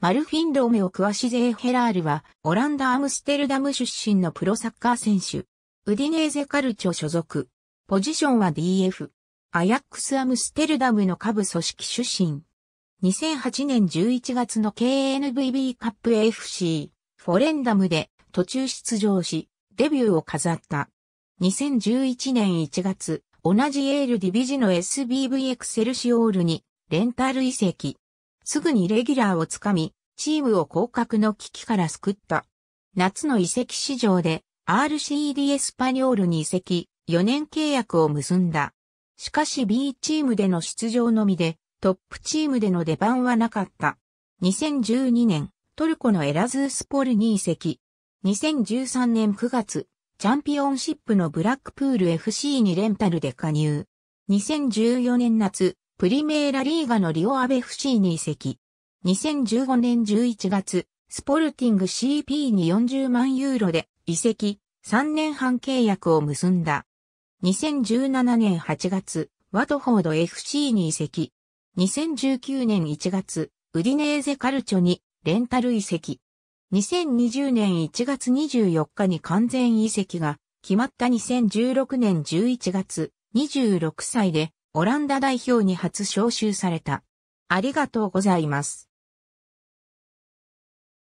マルフィン・ロメオ・クワシゼー・ヘラールは、オランダ・アムステルダム出身のプロサッカー選手。ウディネーゼ・カルチョ所属。ポジションは DF。アヤックス・アムステルダムの下部組織出身。2008年11月の KNVB カップ FC、フォレンダムで途中出場し、デビューを飾った。2011年1月、同じエールディビジの SBV エクセルシオールに、レンタル移籍。すぐにレギュラーをつかみ、チームを降格の危機から救った。夏の移籍市場で RCD エスパニョールに移籍、4年契約を結んだ。しかし B チームでの出場のみで、トップチームでの出番はなかった。2012年、トルコのエラズースポルに移籍。2013年9月、チャンピオンシップのブラックプール FC にレンタルで加入。2014年夏、プリメーラリーガのリオアベ FC に移籍。2015年11月、スポルティング CP に40万ユーロで移籍、3年半契約を結んだ。2017年8月、ワトフォード FC に移籍。2019年1月、ウディネーゼカルチョにレンタル移籍。2020年1月24日に完全移籍が決まった2016年11月、26歳でオランダ代表に初招集された。ありがとうございます。